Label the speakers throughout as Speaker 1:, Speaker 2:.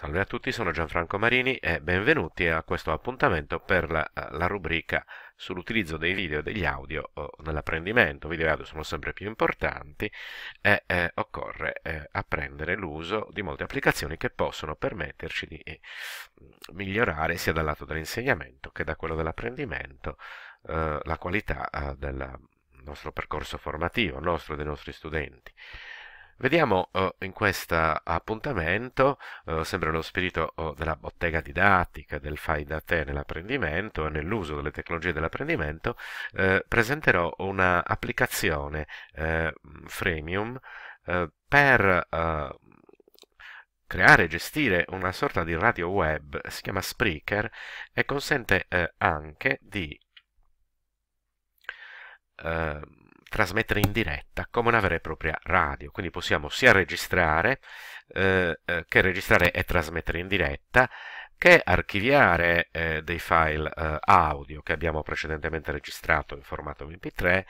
Speaker 1: Salve a tutti, sono Gianfranco Marini e benvenuti a questo appuntamento per la, eh, la rubrica sull'utilizzo dei video e degli audio nell'apprendimento. Video e audio sono sempre più importanti e eh, occorre eh, apprendere l'uso di molte applicazioni che possono permetterci di eh, migliorare sia dal lato dell'insegnamento che da quello dell'apprendimento eh, la qualità del nostro percorso formativo, nostro e dei nostri studenti. Vediamo eh, in questo appuntamento, eh, oh, sempre lo spirito oh, della bottega didattica, del fai da te nell'apprendimento e nell'uso delle tecnologie dell'apprendimento, eh, presenterò un'applicazione eh, freemium eh, per eh, creare e gestire una sorta di radio web, si chiama Spreaker e consente anche di trasmettere in diretta come una vera e propria radio, quindi possiamo sia registrare eh, eh, che registrare e trasmettere in diretta che archiviare eh, dei file eh, audio che abbiamo precedentemente registrato in formato MP3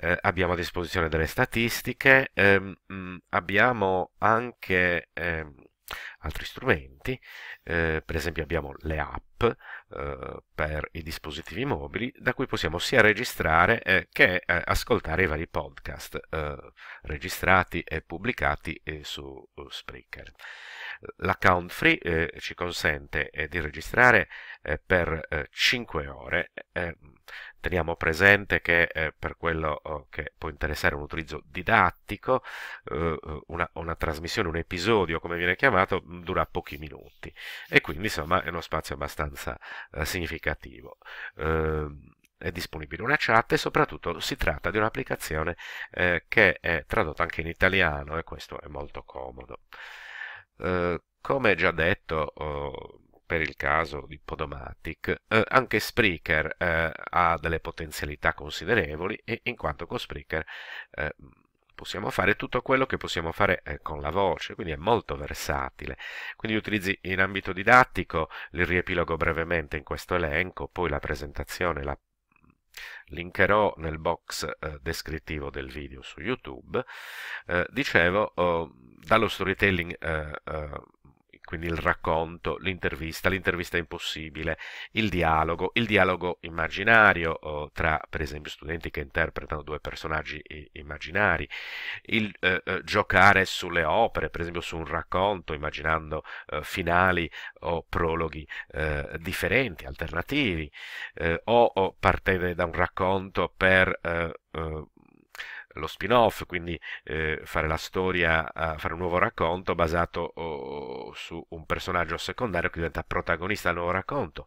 Speaker 1: eh, abbiamo a disposizione delle statistiche, ehm, mm, abbiamo anche ehm, altri strumenti, eh, per esempio abbiamo le app eh, per i dispositivi mobili da cui possiamo sia registrare eh, che eh, ascoltare i vari podcast eh, registrati e pubblicati eh, su Spreaker. L'account free ci consente di registrare per 5 ore Teniamo presente che eh, per quello oh, che può interessare un utilizzo didattico, eh, eh, una, una, trasmissione, un episodio, come viene chiamato, mm, dura pochi minuti e quindi insomma è uno spazio abbastanza eh, significativo ehm, è disponibile una chat e soprattutto si tratta di un'applicazione eh, che è tradotta anche in italiano e questo è molto comodo. Eh, come già detto, oh, per il caso di Podomatic, eh, anche Spreaker eh, ha delle potenzialità considerevoli e in quanto con Spreaker eh, possiamo fare tutto quello che possiamo fare eh, con la voce, quindi è molto versatile. Quindi utilizzi in ambito didattico, li riepilogo brevemente in questo elenco, poi la presentazione la linkerò nel box eh, descrittivo del video su YouTube. Eh, dicevo, oh, dallo storytelling eh, eh quindi il racconto, l'intervista, l'intervista impossibile, il dialogo, il dialogo immaginario tra per esempio studenti che interpretano due personaggi immaginari, il eh, eh, giocare sulle opere, per esempio su un racconto, immaginando eh, finali o prologhi eh, differenti, alternativi, eh, o, o, partire da un racconto per eh, lo spin-off, quindi eh, fare la storia, fare un nuovo racconto basato oh, su un personaggio secondario che diventa protagonista del nuovo racconto.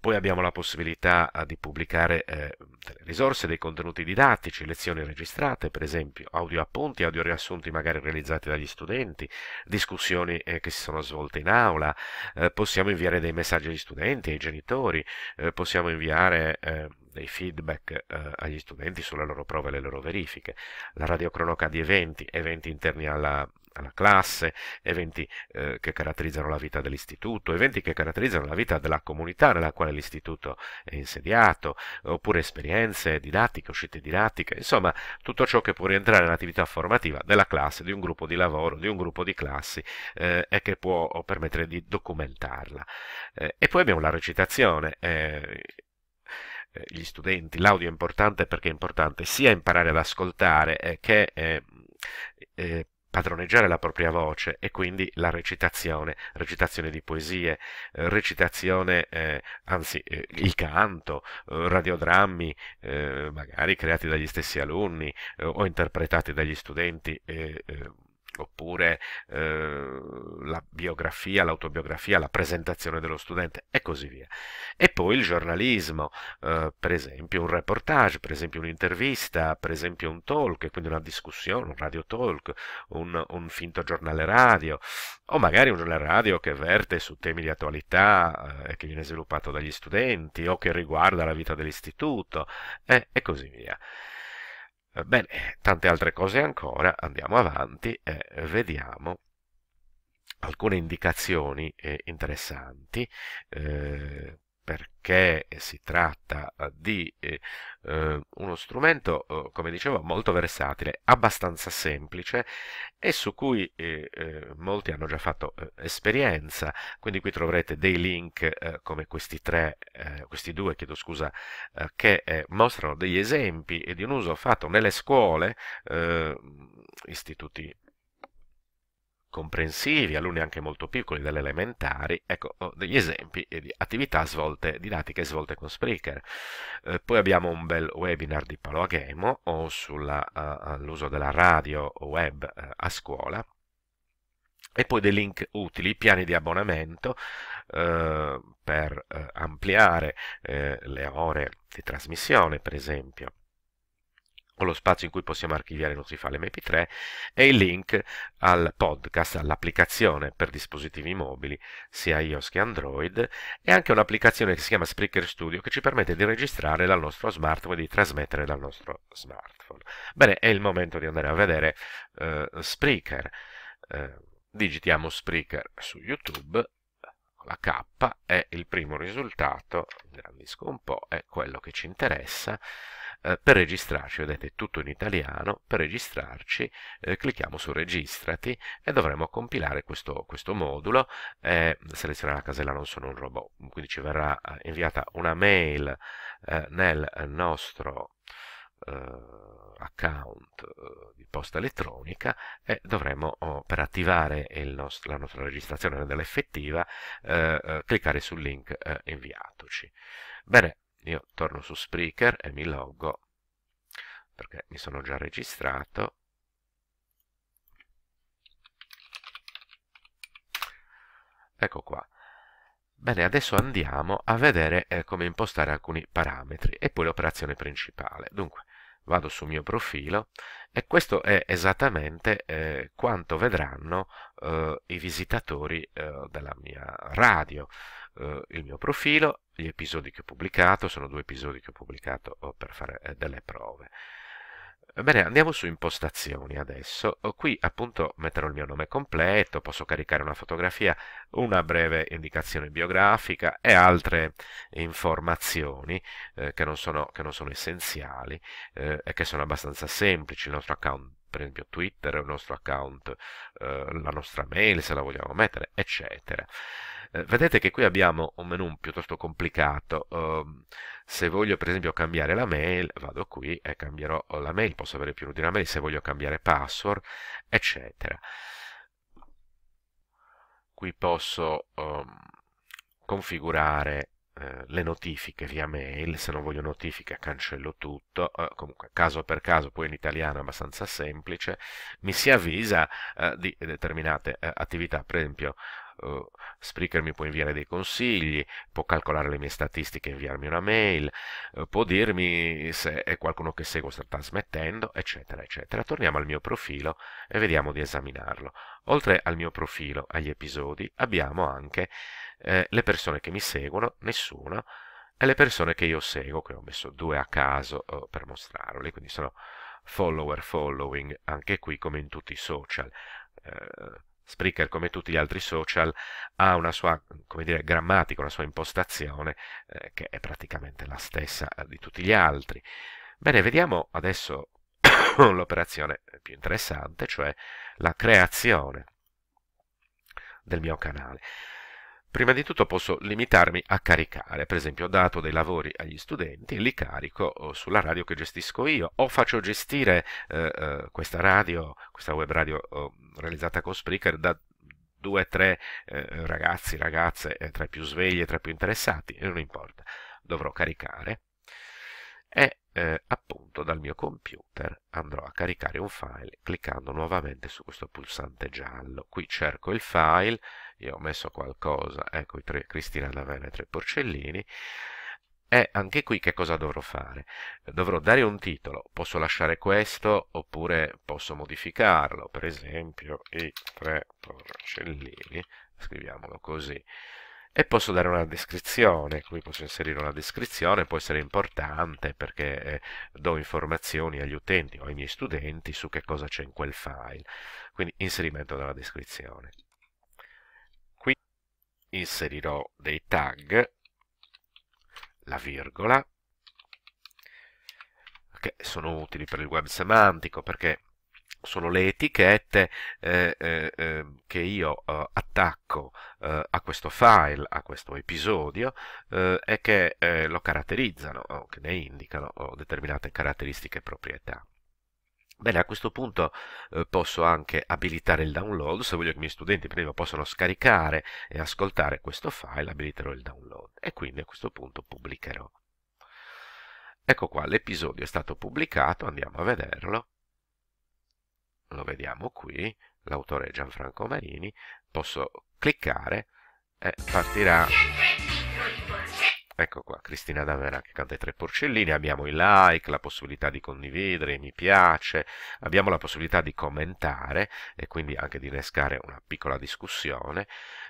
Speaker 1: Poi abbiamo la possibilità eh, di pubblicare eh, delle risorse, dei contenuti didattici, lezioni registrate, per esempio, audio appunti, audio riassunti magari realizzati dagli studenti, discussioni eh, che si sono svolte in aula, eh, possiamo inviare dei messaggi agli studenti, ai genitori, eh, possiamo inviare eh, dei feedback eh, agli studenti sulle loro prove e le loro verifiche, la radiocronaca di eventi, eventi interni alla, alla classe, eventi eh, che caratterizzano la vita dell'istituto, eventi che caratterizzano la vita della comunità nella quale l'istituto è insediato, oppure esperienze didattiche, uscite didattiche, insomma tutto ciò che può rientrare nell'attività formativa della classe, di un gruppo di lavoro, di un gruppo di classi eh, e che può permettere di documentarla. Eh, e poi abbiamo la recitazione eh, eh, gli studenti. L'audio è importante perché è importante sia imparare ad ascoltare eh, che ehm, eh, padroneggiare la propria voce e quindi la recitazione, recitazione di poesie, recitazione, anzi il canto, radiodrammi magari creati dagli stessi alunni o interpretati dagli studenti oppure eh, la biografia, l'autobiografia, la presentazione dello studente e così via. E poi il giornalismo, eh, per esempio un reportage, per esempio un'intervista, per esempio un talk, quindi una discussione, un radio talk, un, un finto giornale radio, o magari un giornale radio che verte su temi di attualità eh, che viene sviluppato dagli studenti o che riguarda la vita dell'istituto eh, e così via. Eh, bene, tante altre cose ancora, andiamo avanti e vediamo alcune indicazioni eh, interessanti eh, perché si tratta eh, di eh, eh, uno strumento, eh, come dicevo, molto versatile, abbastanza semplice e su cui eh, molti hanno già fatto eh, esperienza, quindi qui troverete dei link come questi tre, questi due, chiedo scusa, che mostrano degli esempi di un uso fatto nelle scuole, istituti comprensivi, alunni anche molto piccoli delle elementari, ecco degli esempi di attività svolte, didattiche svolte con Spreaker. Eh, poi abbiamo un bel webinar di Paolo Aghemo sull'uso eh, uh, della radio web uh, a scuola e poi dei link utili, piani di abbonamento eh, per eh, ampliare eh, le ore di trasmissione per esempio o lo spazio in cui possiamo archiviare i nostri file mp3 e il link al podcast, all'applicazione per dispositivi mobili sia iOS che Android e anche un'applicazione che si chiama Spreaker Studio che ci permette di registrare dal nostro smartphone e di trasmettere dal nostro smartphone. Bene, è il momento di andare a vedere eh, Spreaker. Eh, digitiamo Spreaker su YouTube con la K e il primo risultato, ingrandisco un po', è quello che ci interessa eh, per registrarci, vedete tutto in italiano, per registrarci eh, clicchiamo su registrati e dovremo compilare questo, questo modulo, eh, selezionare la casella non sono un robot, quindi ci verrà eh, inviata una mail eh, nel nostro account di posta elettronica e dovremo oh, per attivare nostro, la nostra registrazione dell'effettiva eh, cliccare sul link eh, inviatoci. Bene, io torno su Spreaker e mi loggo perché mi sono già registrato ecco qua bene adesso andiamo a vedere eh, come impostare alcuni parametri e poi l'operazione principale dunque vado sul mio profilo e questo è esattamente eh, quanto vedranno eh, i visitatori eh, della mia radio. Eh, il mio profilo, gli episodi che ho pubblicato, sono due episodi che ho pubblicato oh, per fare eh, delle prove. Bene, andiamo su impostazioni adesso. Qui appunto metterò il mio nome completo, posso caricare una fotografia, una breve indicazione biografica e altre informazioni eh, che, non sono, che, non sono, essenziali eh, e che sono abbastanza semplici. Il nostro account per esempio Twitter, il nostro account, eh, la nostra mail se la vogliamo mettere, eccetera. Eh, vedete che qui abbiamo un menu piuttosto complicato. Um, se voglio per esempio cambiare la mail, vado qui e cambierò la mail, posso avere più di una mail, se voglio cambiare password, eccetera. Qui posso um, configurare eh, le notifiche via mail, se non voglio notifiche cancello tutto, eh, comunque caso per caso, poi in italiano è abbastanza semplice, mi si avvisa eh, di determinate eh, attività, per esempio Uhm, Spreaker mi può inviare dei consigli, può calcolare le mie statistiche e inviarmi una mail, uhm, può dirmi se è qualcuno che seguo sta trasmettendo, eccetera, eccetera. Torniamo al mio profilo e vediamo di esaminarlo. Oltre al mio profilo, agli episodi, abbiamo anche eh, le persone che mi seguono, nessuna, e le persone che io seguo, che ho messo due a caso eh, per mostrarli, quindi sono follower following anche qui come in tutti i social. Eh, Spreaker, come tutti gli altri social, ha una sua dire, grammatica, una sua impostazione eh, che è praticamente la stessa eh, di tutti gli altri. Bene, vediamo adesso l'operazione più interessante, cioè la creazione del mio canale. Prima di tutto posso limitarmi a caricare, per esempio ho dato dei lavori agli studenti, li carico eh, sulla radio che gestisco io o faccio gestire eh, eh questa radio, questa web radio eh, realizzata con Spreaker da due o tre eh, ragazzi, ragazze, tra i più svegli e tra i più interessati, non importa, dovrò caricare e eh, appunto dal mio computer andrò a caricare un file cliccando nuovamente su questo pulsante giallo. Qui cerco il file, io ho messo qualcosa, ecco i tre Cristina D'Avena e tre porcellini, e anche qui che cosa dovrò fare? Dovrò dare un titolo, posso lasciare questo oppure posso modificarlo, per esempio i tre porcellini, scriviamolo così, e posso dare una descrizione, qui posso inserire una descrizione, può essere importante perché eh, do informazioni agli utenti o ai miei studenti su che cosa c'è in quel file, quindi inserimento della descrizione. Qui inserirò dei tag, la virgola, che sono utili per il web semantico perché sono le etichette eh, eh, ehm, che io eh, attacco eh, a questo file, a questo episodio eh, e che lo caratterizzano o che ne indicano determinate caratteristiche e proprietà. Bene, a questo punto eh, posso anche abilitare il download, se voglio che i miei studenti prima possano scaricare e ascoltare questo file, abiliterò il download e quindi a questo punto pubblicherò. Ecco qua, l'episodio è stato pubblicato, andiamo a vederlo lo vediamo qui, l'autore è Gianfranco Marini, posso cliccare e partirà... Ecco qua, Cristina D'Avena che canta i tre porcellini, abbiamo i like, la possibilità di condividere, mi piace, abbiamo la possibilità di commentare e quindi anche di innescare una piccola discussione,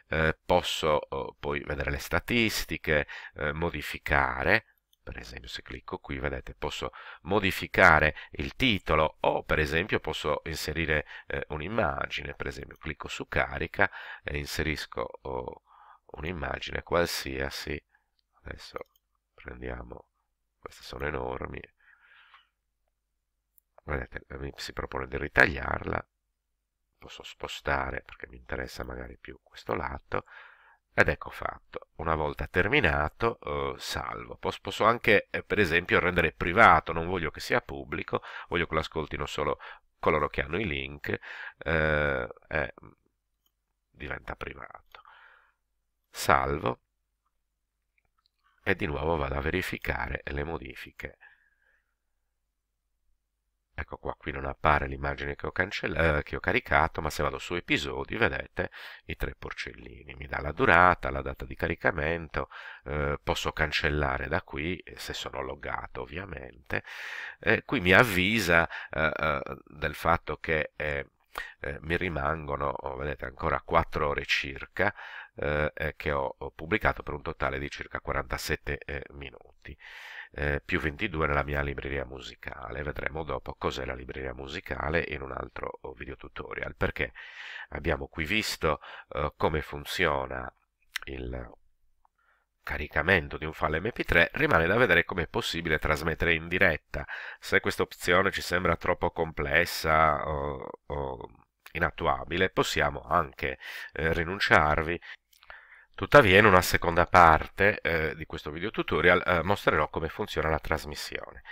Speaker 1: eh, posso oh, poi vedere le statistiche, eh, modificare, per esempio se clicco qui vedete posso modificare il titolo o per esempio posso inserire eh, un'immagine per esempio clicco su carica e inserisco oh, un'immagine qualsiasi adesso prendiamo queste sono enormi vedete mi si propone di ritagliarla posso spostare perché mi interessa magari più questo lato ed ecco fatto, una volta terminato, eh, salvo. Posso, anche, eh, per esempio, rendere privato, non voglio che sia pubblico, voglio che lo ascoltino solo coloro che hanno i link, eh, diventa privato. Salvo e di nuovo vado a verificare le modifiche ecco qua qui non appare l'immagine che ho, eh, che ho caricato ma se vado su episodi vedete i tre porcellini mi dà la durata, la data di caricamento eh, posso cancellare da qui se sono loggato ovviamente eh, qui mi avvisa eh, eh, del fatto che eh, mi rimangono oh, vedete ancora 4 ore circa che ho, ho pubblicato per un totale di circa 47 minuti eh, più 22 nella mia libreria musicale. Vedremo dopo cos'è la libreria musicale in un altro oh, video tutorial, perché abbiamo qui visto eh, come funziona il caricamento di un file mp3 rimane da vedere come è possibile trasmettere in diretta se questa opzione ci sembra troppo complessa o, o inattuabile possiamo anche eh, rinunciarvi Tuttavia in una seconda parte eh, di questo video tutorial eh, mostrerò come funziona la trasmissione.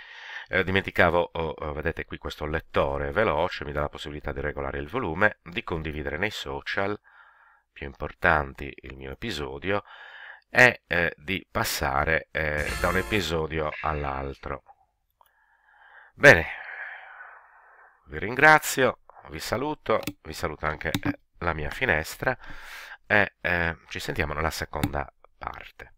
Speaker 1: Eh, dimenticavo, oh, oh, vedete qui questo lettore veloce, mi dà la possibilità di regolare il volume, di condividere nei social, più importanti il mio episodio, e eh, di passare eh, da un episodio all'altro. Bene, vi ringrazio, vi saluto, vi saluto anche eh, la mia finestra e eh, ci sentiamo nella seconda parte.